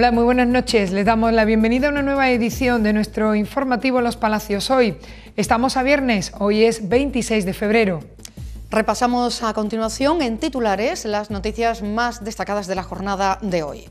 Hola, muy buenas noches. Les damos la bienvenida a una nueva edición de nuestro informativo Los Palacios Hoy. Estamos a viernes, hoy es 26 de febrero. Repasamos a continuación en titulares las noticias más destacadas de la jornada de hoy.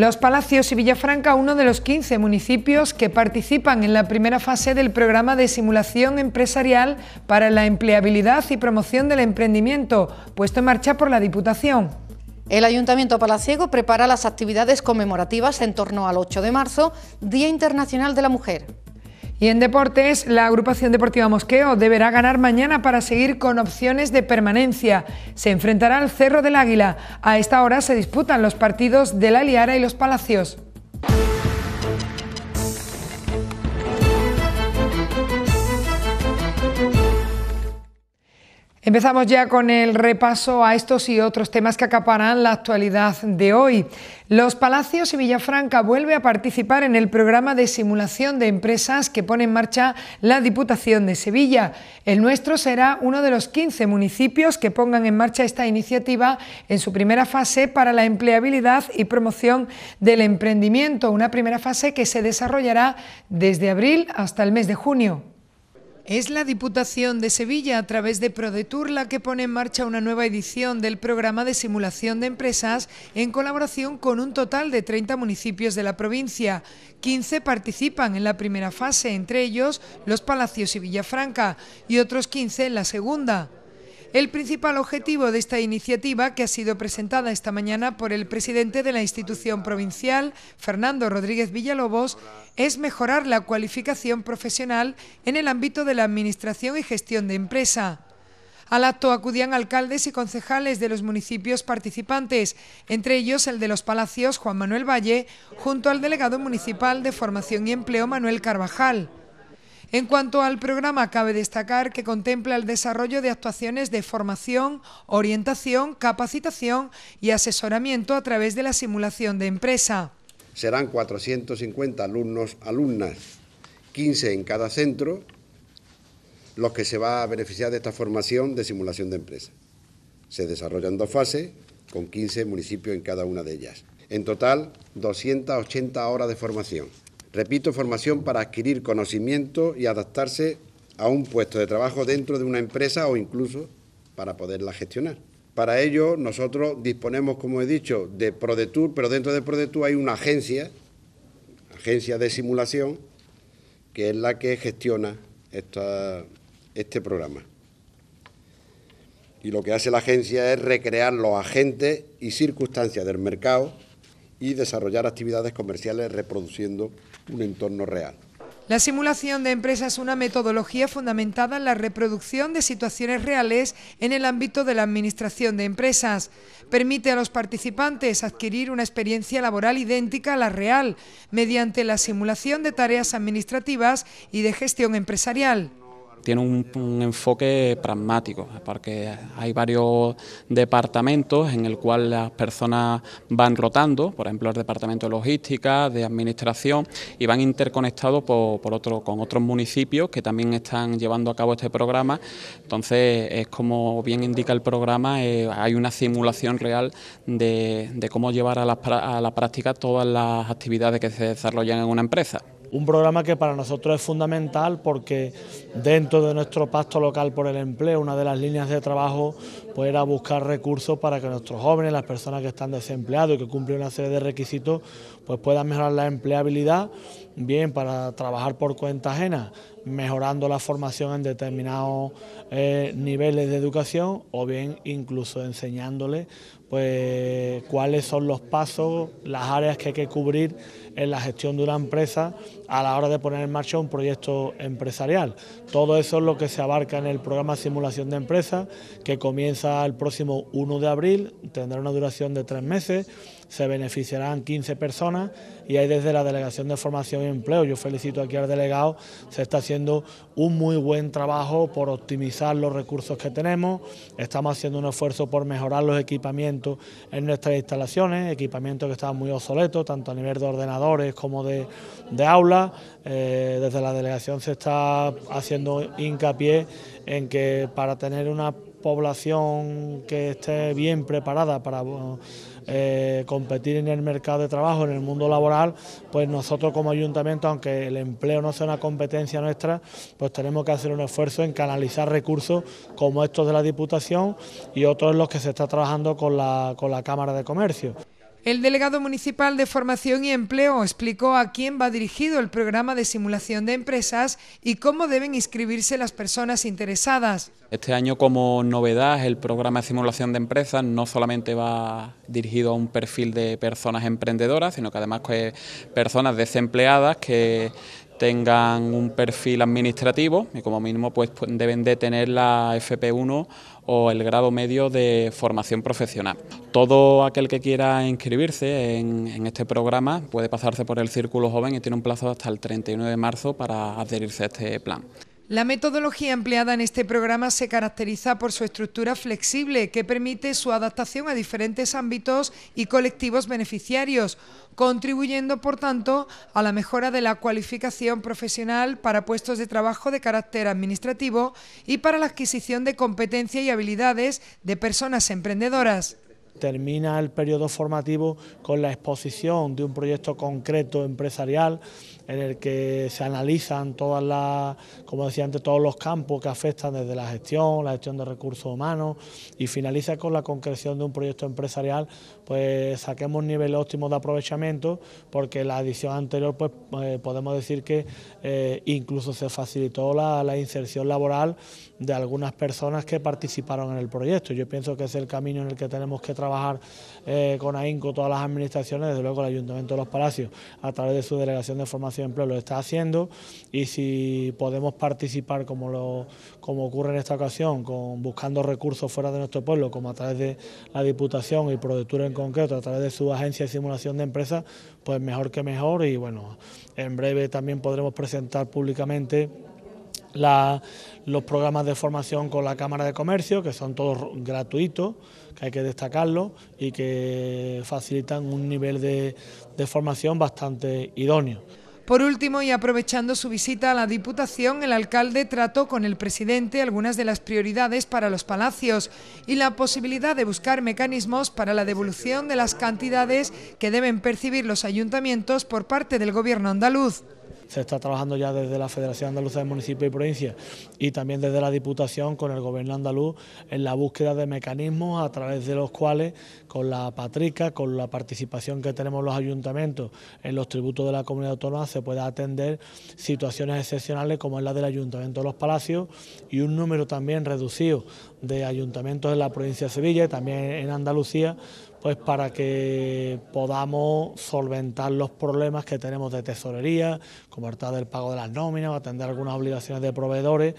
Los Palacios y Villafranca, uno de los 15 municipios que participan en la primera fase del programa de simulación empresarial para la empleabilidad y promoción del emprendimiento, puesto en marcha por la Diputación. El Ayuntamiento Palaciego prepara las actividades conmemorativas en torno al 8 de marzo, Día Internacional de la Mujer. Y en deportes, la agrupación deportiva Mosqueo deberá ganar mañana para seguir con opciones de permanencia. Se enfrentará al Cerro del Águila. A esta hora se disputan los partidos de la Liara y los Palacios. Empezamos ya con el repaso a estos y otros temas que acaparan la actualidad de hoy. Los Palacios y Villafranca vuelve a participar en el programa de simulación de empresas que pone en marcha la Diputación de Sevilla. El nuestro será uno de los 15 municipios que pongan en marcha esta iniciativa en su primera fase para la empleabilidad y promoción del emprendimiento, una primera fase que se desarrollará desde abril hasta el mes de junio. Es la Diputación de Sevilla, a través de Prodetur la que pone en marcha una nueva edición del programa de simulación de empresas en colaboración con un total de 30 municipios de la provincia. 15 participan en la primera fase, entre ellos los Palacios y Villafranca, y otros 15 en la segunda. El principal objetivo de esta iniciativa, que ha sido presentada esta mañana por el presidente de la institución provincial, Fernando Rodríguez Villalobos, es mejorar la cualificación profesional en el ámbito de la administración y gestión de empresa. Al acto acudían alcaldes y concejales de los municipios participantes, entre ellos el de Los Palacios, Juan Manuel Valle, junto al delegado municipal de Formación y Empleo, Manuel Carvajal. En cuanto al programa, cabe destacar que contempla el desarrollo de actuaciones de formación, orientación, capacitación y asesoramiento a través de la simulación de empresa. Serán 450 alumnos, alumnas, 15 en cada centro, los que se va a beneficiar de esta formación de simulación de empresa. Se desarrollan dos fases, con 15 municipios en cada una de ellas. En total, 280 horas de formación. Repito, formación para adquirir conocimiento y adaptarse a un puesto de trabajo dentro de una empresa o incluso para poderla gestionar. Para ello, nosotros disponemos, como he dicho, de ProDetour, pero dentro de ProDetour hay una agencia, agencia de simulación, que es la que gestiona este programa. Y lo que hace la agencia es recrear los agentes y circunstancias del mercado y desarrollar actividades comerciales reproduciendo un entorno real. La simulación de empresas es una metodología fundamentada en la reproducción de situaciones reales en el ámbito de la administración de empresas. Permite a los participantes adquirir una experiencia laboral idéntica a la real mediante la simulación de tareas administrativas y de gestión empresarial tiene un, enfoque pragmático, porque hay varios departamentos en el cual las personas van rotando, por ejemplo el departamento de logística, de administración, y van interconectados por, otro, con otros municipios que también están llevando a cabo este programa. Entonces, es como bien indica el programa, eh, hay una simulación real de, cómo llevar a la práctica todas las actividades que se desarrollan en una empresa. Un programa que para nosotros es fundamental porque dentro de nuestro pacto local por el empleo, una de las líneas de trabajo pues era buscar recursos para que nuestros jóvenes, las personas que están desempleados y que cumplen una serie de requisitos, pues puedan mejorar la empleabilidad, bien para trabajar por cuenta ajena, mejorando la formación en determinados eh, niveles de educación o bien incluso enseñándoles pues cuáles son los pasos, las áreas que hay que cubrir en la gestión de una empresa a la hora de poner en marcha un proyecto empresarial. Todo eso es lo que se abarca en el programa Simulación de Empresa, que comienza el próximo 1 de abril, tendrá una duración de tres meses se beneficiarán 15 personas y hay desde la Delegación de Formación y Empleo, yo felicito aquí al delegado, se está haciendo un muy buen trabajo por optimizar los recursos que tenemos, estamos haciendo un esfuerzo por mejorar los equipamientos en nuestras instalaciones, ...equipamiento que están muy obsoleto... tanto a nivel de ordenadores como de, de aulas, eh, desde la Delegación se está haciendo hincapié en que para tener una población que esté bien preparada para eh, competir en el mercado de trabajo, en el mundo laboral, pues nosotros como ayuntamiento, aunque el empleo no sea una competencia nuestra, pues tenemos que hacer un esfuerzo en canalizar recursos como estos de la Diputación y otros en los que se está trabajando con la Cámara de Comercio. El delegado municipal de Formación y Empleo explicó a quién va dirigido el programa de simulación de empresas y cómo deben inscribirse las personas interesadas. Este año como novedad el programa de simulación de empresas no solamente va dirigido a un perfil de personas emprendedoras, sino que además pues, personas desempleadas que tengan un perfil administrativo y como mínimo pues deben de tener la FP1 o el grado medio de formación profesional. Todo aquel que quiera inscribirse en, en este programa puede pasarse por el Círculo Joven y tiene un plazo hasta el 31 de marzo para adherirse a este plan. La metodología empleada en este programa se caracteriza por su estructura flexible que permite su adaptación a diferentes ámbitos y colectivos beneficiarios, contribuyendo por tanto a la mejora de la cualificación profesional para puestos de trabajo de carácter administrativo y para la adquisición de competencias y habilidades de personas emprendedoras termina el periodo formativo con la exposición de un proyecto concreto empresarial en el que se analizan todas las, como decía antes, todos los campos que afectan desde la gestión, la gestión de recursos humanos y finaliza con la concreción de un proyecto empresarial, pues saquemos niveles óptimos de aprovechamiento porque la edición anterior pues eh, podemos decir que eh, incluso se facilitó la, inserción laboral de algunas personas que participaron en el proyecto. Yo pienso que es el camino en el que tenemos que trabajar eh, con AINCO, todas las administraciones, desde luego el Ayuntamiento de los Palacios, a través de su delegación de formación ejemplo, lo está haciendo y si podemos participar como, ocurre en esta ocasión, con, buscando recursos fuera de nuestro pueblo, como a través de la Diputación y Prodectura en concreto, a través de su agencia de simulación de empresas, pues mejor que mejor y bueno, en breve también podremos presentar públicamente los programas de formación con la Cámara de Comercio, que son todos gratuitos, que hay que destacarlo y que facilitan un nivel de formación bastante idóneo. Por último, y aprovechando su visita a la Diputación, el alcalde trató con el presidente algunas de las prioridades para los palacios y la posibilidad de buscar mecanismos para la devolución de las cantidades que deben percibir los ayuntamientos por parte del Gobierno andaluz se está trabajando ya desde la Federación Andaluza de Municipios y Provincias y también desde la Diputación con el Gobierno andaluz en la búsqueda de mecanismos a través de los cuales, con la patrica, con la participación que tenemos los ayuntamientos en los tributos de la comunidad autónoma, se pueda atender situaciones excepcionales como es la del Ayuntamiento de los Palacios y un número también reducido de ayuntamientos en la provincia de Sevilla y también en Andalucía pues para que podamos solventar los problemas que tenemos de tesorería, como el del pago de las nóminas, atender algunas obligaciones de proveedores,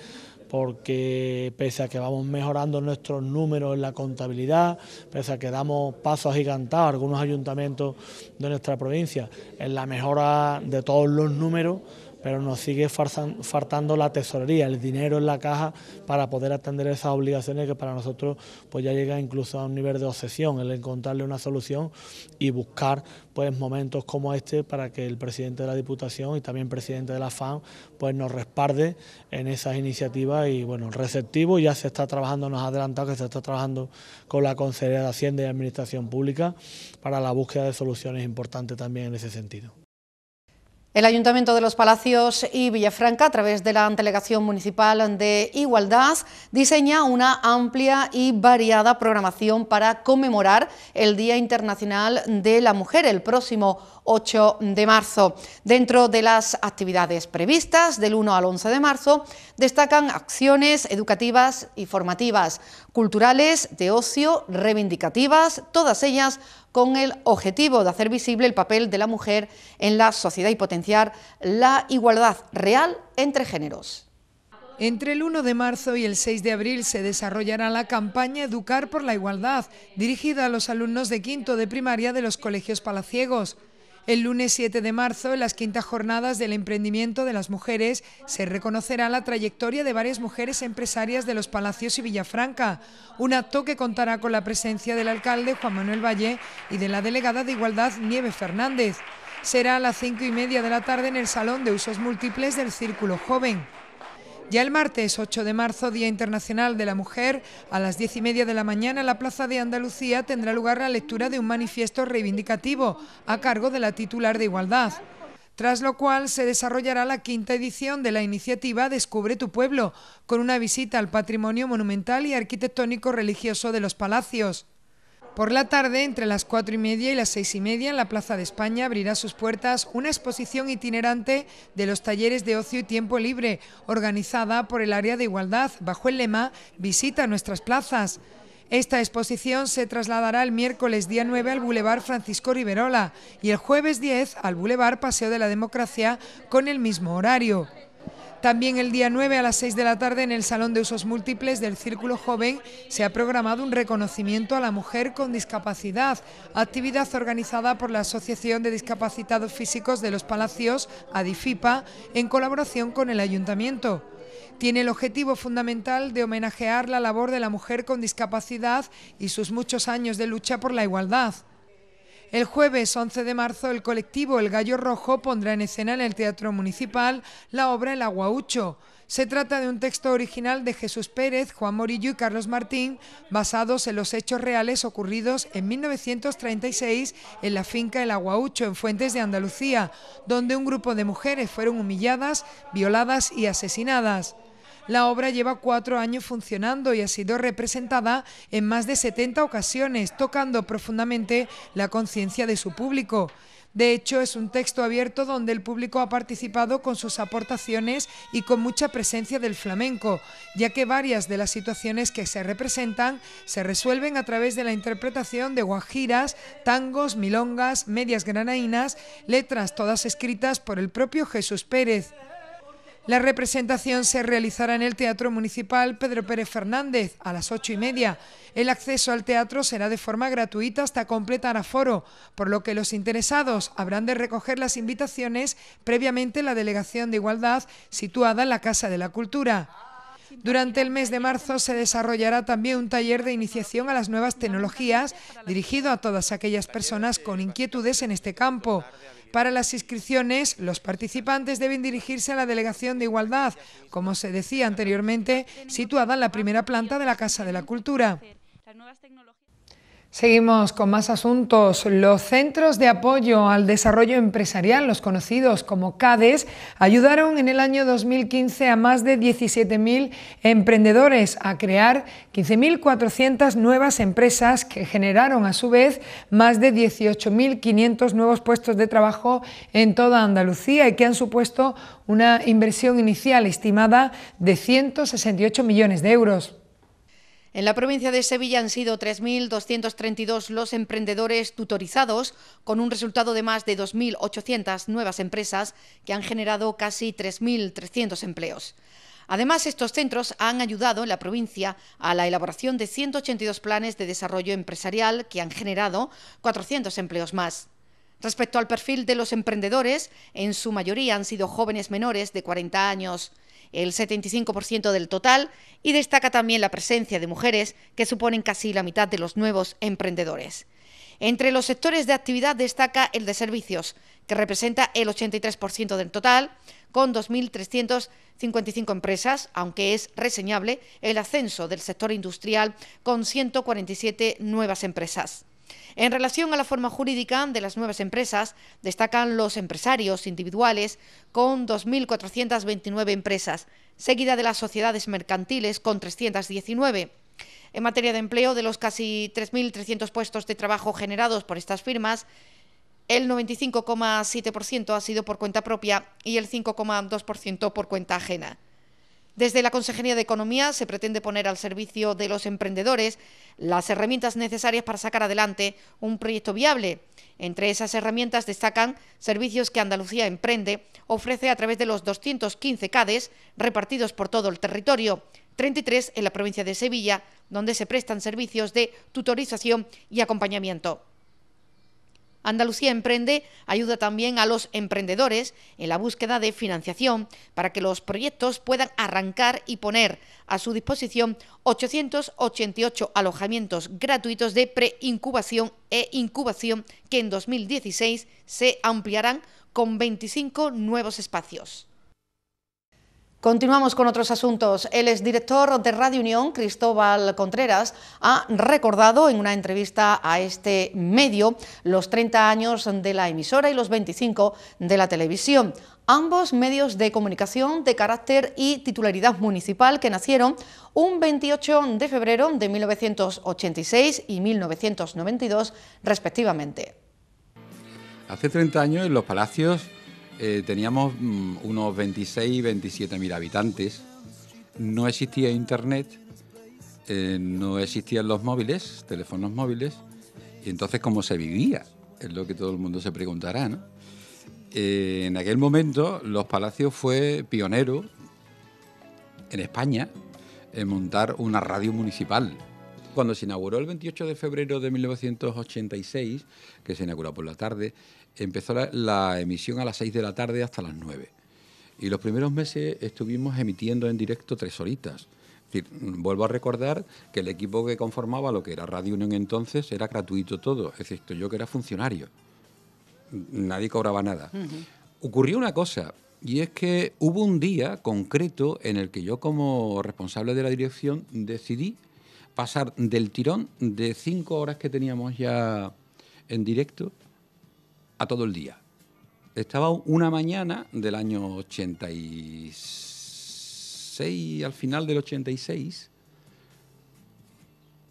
porque pese a que vamos mejorando nuestros números en la contabilidad, pese a que damos pasos agigantados a algunos ayuntamientos de nuestra provincia en la mejora de todos los números, pero nos sigue faltando la tesorería, el dinero en la caja para poder atender esas obligaciones que para nosotros pues ya llega incluso a un nivel de obsesión, el encontrarle una solución y buscar pues momentos como este para que el presidente de la Diputación y también presidente de la FAM pues nos respalde en esas iniciativas y bueno, receptivo, ya se está trabajando, nos ha adelantado que se está trabajando con la Consejería de Hacienda y Administración Pública para la búsqueda de soluciones importantes también en ese sentido. El Ayuntamiento de los Palacios y Villafranca, a través de la Delegación Municipal de Igualdad, diseña una amplia y variada programación para conmemorar el Día Internacional de la Mujer el próximo 8 de marzo. Dentro de las actividades previstas del 1 al 11 de marzo destacan acciones educativas y formativas, culturales, de ocio, reivindicativas, todas ellas con el objetivo de hacer visible el papel de la mujer en la sociedad y potenciar la igualdad real entre géneros. Entre el 1 de marzo y el 6 de abril se desarrollará la campaña Educar por la Igualdad, dirigida a los alumnos de quinto de primaria de los colegios palaciegos. El lunes 7 de marzo, en las quintas jornadas del emprendimiento de las mujeres, se reconocerá la trayectoria de varias mujeres empresarias de los Palacios y Villafranca, un acto que contará con la presencia del alcalde Juan Manuel Valle y de la delegada de Igualdad Nieve Fernández. Será a las cinco y media de la tarde en el Salón de Usos Múltiples del Círculo Joven. Ya el martes 8 de marzo, Día Internacional de la Mujer, a las 10 y media de la mañana en la Plaza de Andalucía tendrá lugar la lectura de un manifiesto reivindicativo a cargo de la titular de Igualdad tras lo cual se desarrollará la quinta edición de la iniciativa Descubre tu pueblo, con una visita al patrimonio monumental y arquitectónico religioso de los palacios. Por la tarde, entre las cuatro y media y las seis y media, en la Plaza de España abrirá sus puertas una exposición itinerante de los talleres de ocio y tiempo libre, organizada por el Área de Igualdad, bajo el lema Visita nuestras plazas. Esta exposición se trasladará el miércoles día 9 al Boulevard Francisco Riverola y el jueves 10 al Boulevard Paseo de la Democracia con el mismo horario. También el día 9 a las 6 de la tarde en el Salón de Usos Múltiples del Círculo Joven se ha programado un reconocimiento a la mujer con discapacidad, actividad organizada por la Asociación de Discapacitados Físicos de los Palacios, ADIFIPA, en colaboración con el Ayuntamiento. Tiene el objetivo fundamental de homenajear la labor de la mujer con discapacidad y sus muchos años de lucha por la igualdad. El jueves 11 de marzo, el colectivo El Gallo Rojo pondrá en escena en el Teatro Municipal la obra El Aguaucho. Se trata de un texto original de Jesús Pérez, Juan Morillo y Carlos Martín, basados en los hechos reales ocurridos en 1936 en la finca El Aguaucho, en Fuentes de Andalucía, donde un grupo de mujeres fueron humilladas, violadas y asesinadas. La obra lleva cuatro años funcionando y ha sido representada en más de 70 ocasiones, tocando profundamente la conciencia de su público. De hecho, es un texto abierto donde el público ha participado con sus aportaciones y con mucha presencia del flamenco, ya que varias de las situaciones que se representan se resuelven a través de la interpretación de guajiras, tangos, milongas, medias granainas, letras todas escritas por el propio Jesús Pérez. La representación se realizará en el Teatro Municipal Pedro Pérez Fernández a las ocho y media. El acceso al teatro será de forma gratuita hasta completar aforo, por lo que los interesados habrán de recoger las invitaciones previamente en la Delegación de Igualdad situada en la Casa de la Cultura. Durante el mes de marzo se desarrollará también un taller de iniciación a las nuevas tecnologías dirigido a todas aquellas personas con inquietudes en este campo. Para las inscripciones, los participantes deben dirigirse a la Delegación de Igualdad, como se decía anteriormente, situada en la primera planta de la Casa de la Cultura. Seguimos con más asuntos. Los centros de apoyo al desarrollo empresarial, los conocidos como CADES, ayudaron en el año 2015 a más de 17.000 emprendedores a crear 15.400 nuevas empresas que generaron a su vez más de 18.500 nuevos puestos de trabajo en toda Andalucía y que han supuesto una inversión inicial estimada de 168 millones de euros. En la provincia de Sevilla han sido 3.232 los emprendedores tutorizados, con un resultado de más de 2.800 nuevas empresas que han generado casi 3.300 empleos. Además, estos centros han ayudado en la provincia a la elaboración de 182 planes de desarrollo empresarial que han generado 400 empleos más. Respecto al perfil de los emprendedores, en su mayoría han sido jóvenes menores de 40 años el 75% del total, y destaca también la presencia de mujeres, que suponen casi la mitad de los nuevos emprendedores. Entre los sectores de actividad destaca el de servicios, que representa el 83% del total, con 2.355 empresas, aunque es reseñable el ascenso del sector industrial con 147 nuevas empresas. En relación a la forma jurídica de las nuevas empresas, destacan los empresarios individuales con 2.429 empresas, seguida de las sociedades mercantiles con 319. En materia de empleo, de los casi 3.300 puestos de trabajo generados por estas firmas, el 95,7% ha sido por cuenta propia y el 5,2% por cuenta ajena. Desde la Consejería de Economía se pretende poner al servicio de los emprendedores las herramientas necesarias para sacar adelante un proyecto viable. Entre esas herramientas destacan servicios que Andalucía Emprende ofrece a través de los 215 CADES repartidos por todo el territorio, 33 en la provincia de Sevilla, donde se prestan servicios de tutorización y acompañamiento. Andalucía Emprende ayuda también a los emprendedores en la búsqueda de financiación para que los proyectos puedan arrancar y poner a su disposición 888 alojamientos gratuitos de preincubación e incubación que en 2016 se ampliarán con 25 nuevos espacios. Continuamos con otros asuntos. El exdirector de Radio Unión, Cristóbal Contreras, ha recordado en una entrevista a este medio los 30 años de la emisora y los 25 de la televisión. Ambos medios de comunicación de carácter y titularidad municipal que nacieron un 28 de febrero de 1986 y 1992 respectivamente. Hace 30 años en los palacios eh, teníamos mm, unos 26, 27 mil habitantes. No existía internet, eh, no existían los móviles, teléfonos móviles. Y entonces, ¿cómo se vivía? Es lo que todo el mundo se preguntará, ¿no? Eh, en aquel momento, Los Palacios fue pionero en España en montar una radio municipal. Cuando se inauguró el 28 de febrero de 1986, que se inauguró por la tarde, empezó la, emisión a las 6 de la tarde hasta las 9. Y los primeros meses estuvimos emitiendo en directo tres horitas. decir, vuelvo a recordar que el equipo que conformaba lo que era Radio Unión entonces era gratuito todo, excepto yo que era funcionario. Nadie cobraba nada. Ocurrió una cosa, y es que hubo un día concreto en el que yo como responsable de la dirección decidí pasar del tirón de cinco horas que teníamos ya en directo a todo el día. Estaba una mañana del año 86, al final del 86,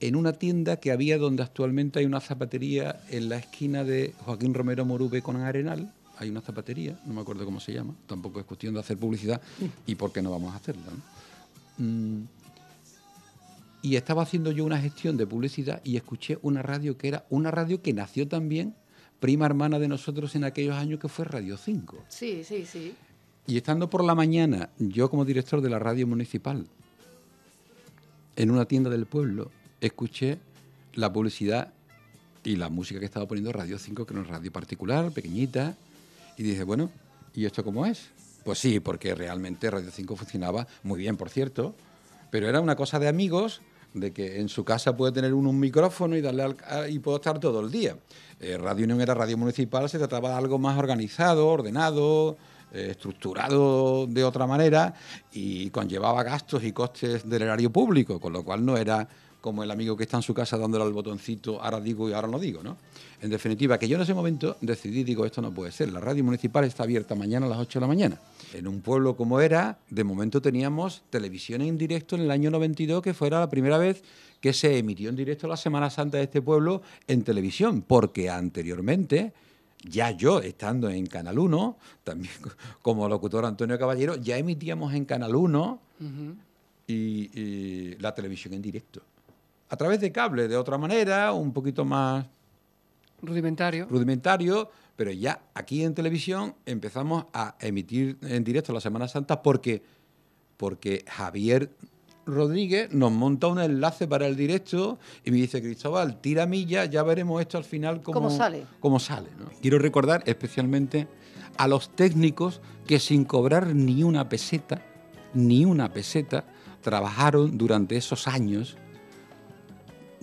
en una tienda que había donde actualmente hay una zapatería en la esquina de Joaquín Romero Morube con Arenal. Hay una zapatería, no me acuerdo cómo se llama, tampoco es cuestión de hacer publicidad y por qué no vamos a hacerla. Mm. Y estaba haciendo yo una gestión de publicidad y escuché una radio que era una radio que nació también prima hermana de nosotros en aquellos años que fue Radio 5. Sí, sí, sí. Y estando por la mañana, yo como director de la radio municipal, en una tienda del pueblo, escuché la publicidad y la música que estaba poniendo Radio 5, que era una radio particular, pequeñita, y dije, bueno, ¿y esto cómo es? Pues sí, porque realmente Radio 5 funcionaba muy bien, por cierto, pero era una cosa de amigos de que en su casa puede tener uno un micrófono y darle y puedo estar todo el día. Eh, radio Unión era radio municipal, se trataba de algo más organizado, ordenado, eh, estructurado de otra manera y conllevaba gastos y costes del erario público, con lo cual no era como el amigo que está en su casa dándole al botoncito, ahora digo y ahora no digo, ¿no? En definitiva, que yo en ese momento decidí, digo, esto no puede ser, la radio municipal está abierta mañana a las 8 de la mañana. En un pueblo como era, de momento teníamos televisión en directo en el año 92, que fuera la primera vez que se emitió en directo la Semana Santa de este pueblo en televisión, porque anteriormente ya yo estando en Canal 1, también como locutor Antonio Caballero, ya emitíamos en Canal 1 y, la televisión en directo a través de cable, de otra manera, un poquito más... Rudimentario. Rudimentario, pero ya aquí en televisión empezamos a emitir en directo la Semana Santa porque, porque Javier Rodríguez nos monta un enlace para el directo y me dice, Cristóbal, tira milla, ya veremos esto al final cómo, sale. Cómo sale Quiero recordar especialmente a los técnicos que sin cobrar ni una peseta, ni una peseta, trabajaron durante esos años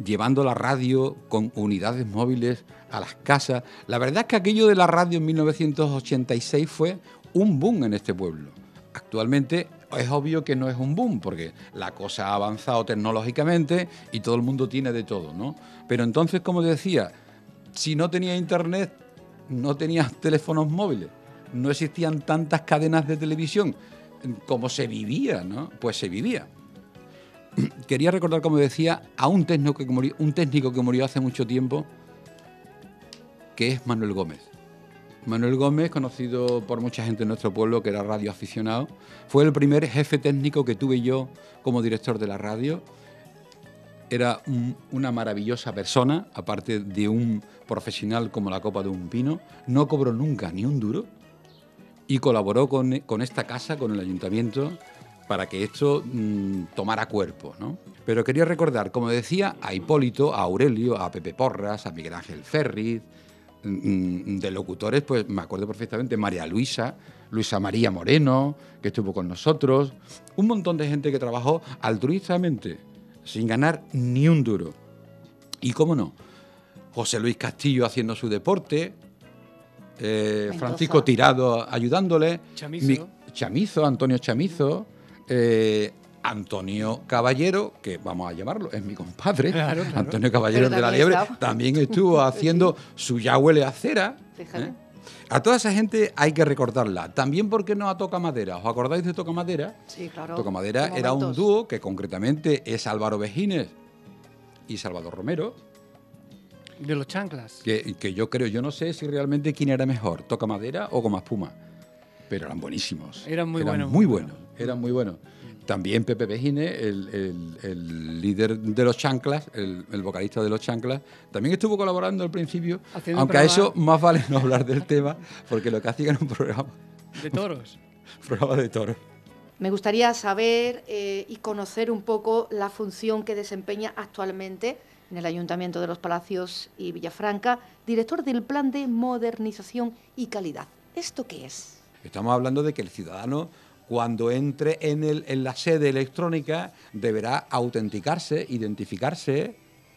llevando la radio con unidades móviles a las casas. La verdad es que aquello de la radio en 1986 fue un boom en este pueblo. Actualmente es obvio que no es un boom porque la cosa ha avanzado tecnológicamente y todo el mundo tiene de todo, ¿no? Pero entonces, como decía, si no tenía internet, no tenía teléfonos móviles, no existían tantas cadenas de televisión como se vivía, ¿no? Pues se vivía. quería recordar, como decía, a un técnico que murió, un técnico que murió hace mucho tiempo, que es Manuel Gómez. Manuel Gómez, conocido por mucha gente en nuestro pueblo, que era radio aficionado, fue el primer jefe técnico que tuve yo como director de la radio. Era una maravillosa persona, aparte de un profesional como la copa de un pino. No cobró nunca ni un duro y colaboró con esta casa, con el ayuntamiento, para que esto mm, tomara cuerpo. ¿no? Pero quería recordar, como decía, a Hipólito, a Aurelio, a Pepe Porras, a Miguel Ángel Ferriz, mm, mm, de locutores, pues me acuerdo perfectamente, María Luisa, Luisa María Moreno, que estuvo con nosotros, un montón de gente que trabajó altruistamente, sin ganar ni un duro. Y cómo no, José Luis Castillo haciendo su deporte, eh, Francisco Tirado ayudándole, Chamizo, Antonio Chamizo eh, Antonio Caballero, que vamos a llamarlo, es mi compadre, Antonio Caballero de la Liebre, también estuvo haciendo su ya huele a cera. ¿eh? A toda esa gente hay que recordarla, también porque no a Toca Madera. ¿Os acordáis de Toca Madera? Sí, claro. Toca Madera era un dúo que concretamente es Álvaro Vejines y Salvador Romero. De los chanclas. Que, que, yo creo, yo no sé si realmente quién era mejor, Toca Madera o Goma Espuma pero eran buenísimos. Eran muy buenos. Muy buenos, eran muy También Pepe Pejine, el, el, líder de los Chanclas, el, vocalista de los Chanclas, también estuvo colaborando al principio, aunque a eso más vale no hablar del tema, porque lo que hacía era un programa... De toros. programa de toros. Me gustaría saber eh, y conocer un poco la función que desempeña actualmente en el Ayuntamiento de los Palacios y Villafranca, director del Plan de Modernización y Calidad. ¿Esto qué es? Estamos hablando de que el ciudadano cuando entre en, en la sede electrónica deberá autenticarse, identificarse,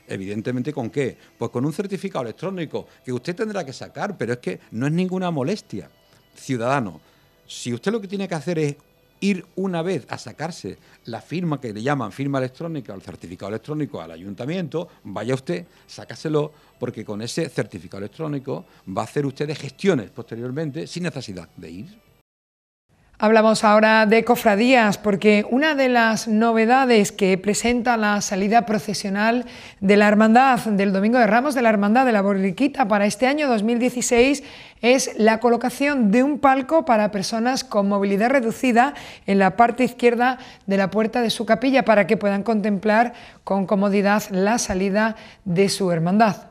evidentemente con qué? Pues con un certificado electrónico que usted tendrá que sacar, pero es que no es ninguna molestia. Ciudadano, si usted lo que tiene que hacer es ir una vez a sacarse la firma que le llaman firma electrónica o el certificado electrónico al ayuntamiento, vaya usted, sácaselo, porque con ese certificado electrónico va a hacer usted gestiones posteriormente sin necesidad de ir. Hablamos ahora de cofradías, porque una de las novedades que presenta la salida procesional de la Hermandad del Domingo de Ramos de la Hermandad de la Borriquita para este año 2016 es la colocación de un palco para personas con movilidad reducida en la parte izquierda de la puerta de su capilla para que puedan contemplar con comodidad la salida de su hermandad.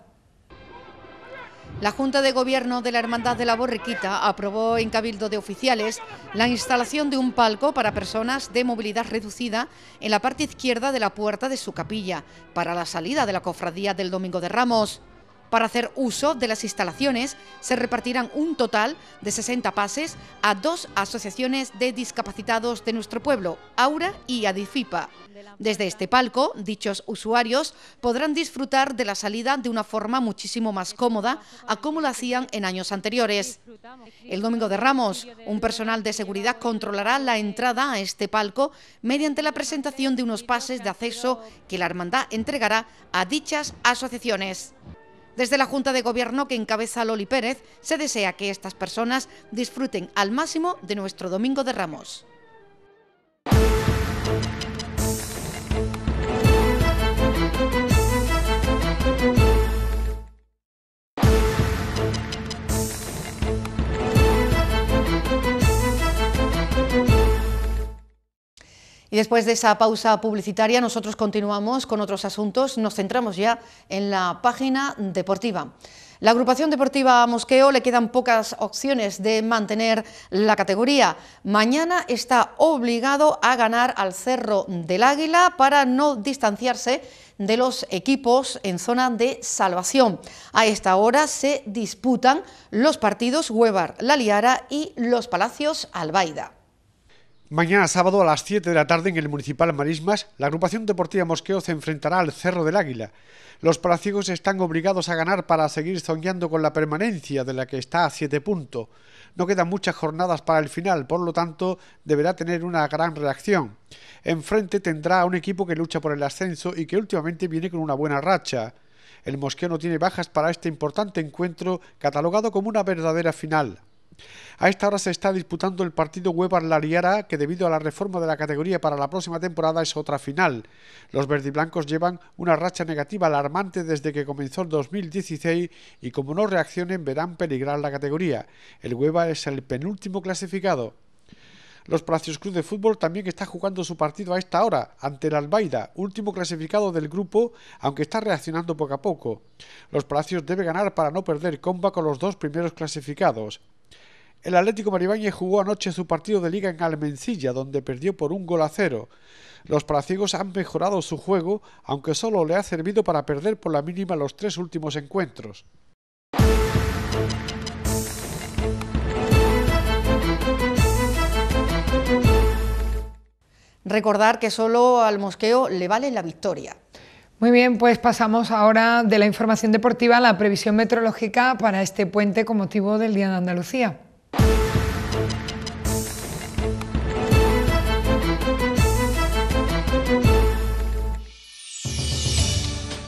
La Junta de Gobierno de la Hermandad de la Borriquita aprobó en Cabildo de Oficiales la instalación de un palco para personas de movilidad reducida en la parte izquierda de la puerta de su capilla para la salida de la cofradía del Domingo de Ramos. Para hacer uso de las instalaciones se repartirán un total de 60 pases a dos asociaciones de discapacitados de nuestro pueblo, Aura y Adifipa. Desde este palco, dichos usuarios podrán disfrutar de la salida de una forma muchísimo más cómoda a como lo hacían en años anteriores. El domingo de Ramos, un personal de seguridad controlará la entrada a este palco mediante la presentación de unos pases de acceso que la hermandad entregará a dichas asociaciones. Desde la Junta de Gobierno que encabeza Loli Pérez, se desea que estas personas disfruten al máximo de nuestro Domingo de Ramos. Y después de esa pausa publicitaria nosotros continuamos con otros asuntos, nos centramos ya en la página deportiva. La agrupación deportiva Mosqueo le quedan pocas opciones de mantener la categoría. Mañana está obligado a ganar al Cerro del Águila para no distanciarse de los equipos en zona de salvación. A esta hora se disputan los partidos Huevar, La Liara y Los Palacios Albaida. Mañana sábado a las 7 de la tarde en el Municipal Marismas, la agrupación deportiva Mosqueo se enfrentará al Cerro del Águila. Los palaciegos están obligados a ganar para seguir soñando con la permanencia de la que está a 7 puntos. No quedan muchas jornadas para el final, por lo tanto deberá tener una gran reacción. Enfrente tendrá a un equipo que lucha por el ascenso y que últimamente viene con una buena racha. El Mosqueo no tiene bajas para este importante encuentro catalogado como una verdadera final. A esta hora se está disputando el partido la Lariara, que debido a la reforma de la categoría para la próxima temporada es otra final. Los verdiblancos llevan una racha negativa alarmante desde que comenzó el 2016 y como no reaccionen verán peligrar la categoría. El Hueva es el penúltimo clasificado. Los Palacios Cruz de Fútbol también está jugando su partido a esta hora ante el Albaida, último clasificado del grupo, aunque está reaccionando poco a poco. Los Palacios debe ganar para no perder comba con los dos primeros clasificados. El Atlético Maribáñez jugó anoche su partido de liga en Almencilla, donde perdió por un gol a cero. Los palaciegos han mejorado su juego, aunque solo le ha servido para perder por la mínima los tres últimos encuentros. Recordar que solo al mosqueo le vale la victoria. Muy bien, pues pasamos ahora de la información deportiva a la previsión meteorológica para este puente con motivo del Día de Andalucía.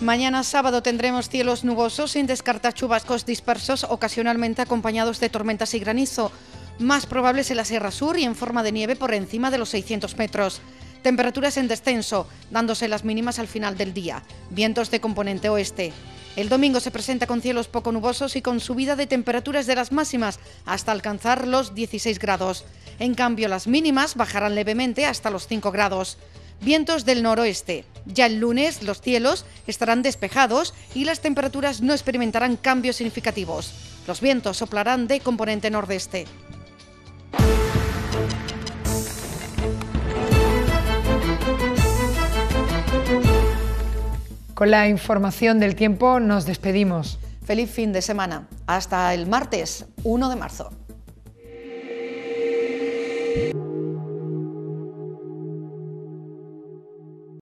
Mañana sábado tendremos cielos nubosos sin descartar chubascos dispersos ocasionalmente acompañados de tormentas y granizo, más probables en la Sierra Sur y en forma de nieve por encima de los 600 metros. Temperaturas en descenso, dándose las mínimas al final del día. Vientos de componente oeste. El domingo se presenta con cielos poco nubosos y con subida de temperaturas de las máximas hasta alcanzar los 16 grados. En cambio, las mínimas bajarán levemente hasta los 5 grados. Vientos del noroeste. Ya el lunes los cielos estarán despejados y las temperaturas no experimentarán cambios significativos. Los vientos soplarán de componente nordeste. Con la información del tiempo nos despedimos. Feliz fin de semana. Hasta el martes 1 de marzo.